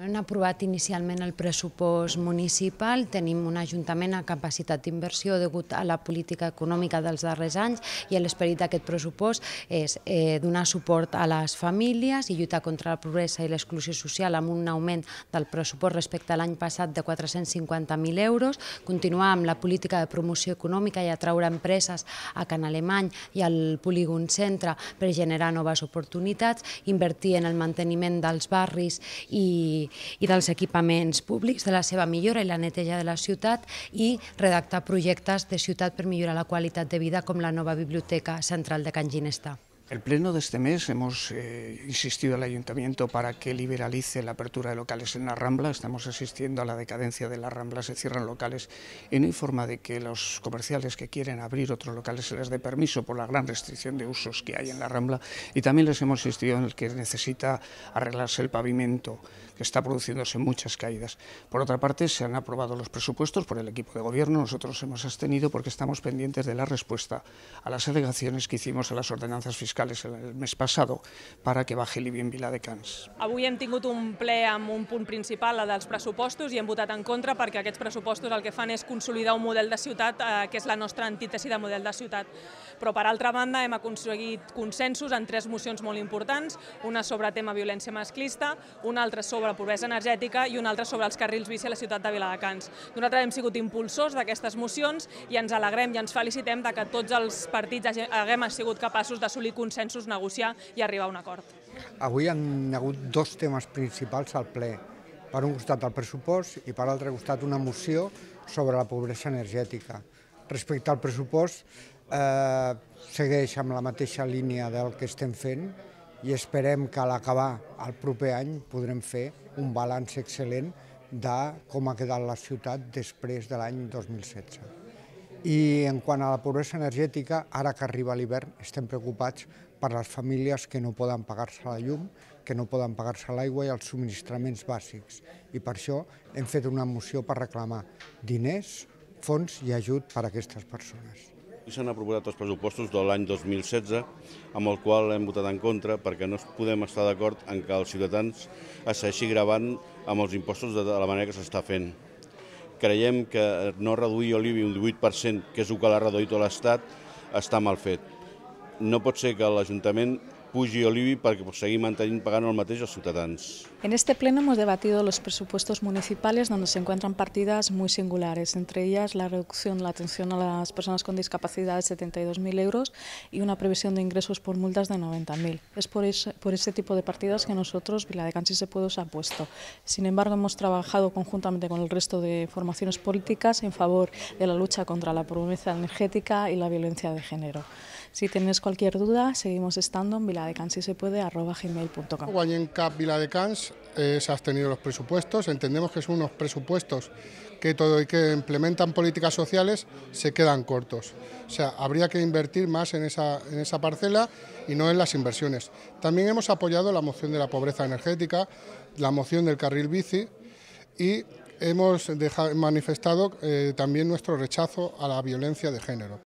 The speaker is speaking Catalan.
Hem aprovat inicialment el pressupost municipal, tenim un ajuntament a capacitat d'inversió degut a la política econòmica dels darrers anys i l'esperit d'aquest pressupost és eh, donar suport a les famílies i lluitar contra la pobresa i l'exclusió social amb un augment del pressupost respecte a l'any passat de 450.000 euros, continuar amb la política de promoció econòmica i atraure empreses a Can Alemany i al Polígon Centre per generar noves oportunitats, invertir en el manteniment dels barris i i, dels equipaments públics, de la seva millora i la neteja de la ciutat i redactar projectes de ciutat per millorar la qualitat de vida com la nova Biblioteca Central de Can Ginestà. El pleno de este mes hemos eh, insistido al ayuntamiento para que liberalice la apertura de locales en la Rambla. Estamos asistiendo a la decadencia de la Rambla, se cierran locales y no hay forma de que los comerciales que quieren abrir otros locales se les dé permiso por la gran restricción de usos que hay en la Rambla. Y también les hemos insistido en que necesita arreglarse el pavimento, que está produciéndose muchas caídas. Por otra parte, se han aprobado los presupuestos por el equipo de gobierno. Nosotros hemos abstenido porque estamos pendientes de la respuesta a las alegaciones que hicimos a las ordenanzas fiscales musicales el mes pasado para que baje el Vila en Cans. Avui hem tingut un ple amb un punt principal, la dels pressupostos, i hem votat en contra perquè aquests pressupostos el que fan és consolidar un model de ciutat eh, que és la nostra antítesi de model de ciutat. Però, per altra banda, hem aconseguit consensos en tres mocions molt importants, una sobre tema violència masclista, una altra sobre pobresa energètica i una altra sobre els carrils bici a la ciutat de Viladecans. Nosaltres hem sigut impulsors d'aquestes mocions i ens alegrem i ens felicitem de que tots els partits haguem sigut capaços d'assolir consensos, negociar i arribar a un acord. Avui han hagut dos temes principals al ple. Per un costat el pressupost i per l'altre costat una moció sobre la pobresa energètica. Respecte al pressupost, eh, segueix amb la mateixa línia del que estem fent i esperem que a l'acabar el proper any podrem fer un balanç excel·lent de com ha quedat la ciutat després de l'any 2016. I en quant a la pobresa energètica, ara que arriba l'hivern estem preocupats per les famílies que no poden pagar-se la llum, que no poden pagar-se l'aigua i els subministraments bàsics. I per això hem fet una moció per reclamar diners, fons i ajut per a aquestes persones. I s'han aprovat els pressupostos de l'any 2016, amb el qual hem votat en contra perquè no podem estar d'acord en que els ciutadans es gravant amb els impostos de la manera que s'està fent creiem que no reduir l'IBI un 18%, que és el que l'ha reduït l'Estat, està mal fet. No pot ser que l'Ajuntament Puig y Olivi perquè pues, seguir manteniendo pagando el mateix als En este pleno hemos debatido los presupuestos municipales donde se encuentran partidas muy singulares, entre ellas la reducción de la atención a las personas con discapacidad de 72.000 euros y una previsión de ingresos por multas de 90.000. Es por, ese, este tipo de partidas que nosotros, Vila de Cansis de se ha puesto. Sin embargo, hemos trabajado conjuntamente con el resto de formaciones políticas en favor de la lucha contra la pobreza energética y la violencia de género. Si tienes cualquier duda, seguimos estando en viladecans si se puede, arroba gmail.com. Guayencap Viladecans se ha abstenido los presupuestos, entendemos que son unos presupuestos que todo y que implementan políticas sociales se quedan cortos. O sea, habría que invertir más en esa, en esa parcela y no en las inversiones. También hemos apoyado la moción de la pobreza energética, la moción del carril bici y hemos manifestado eh, también nuestro rechazo a la violencia de género.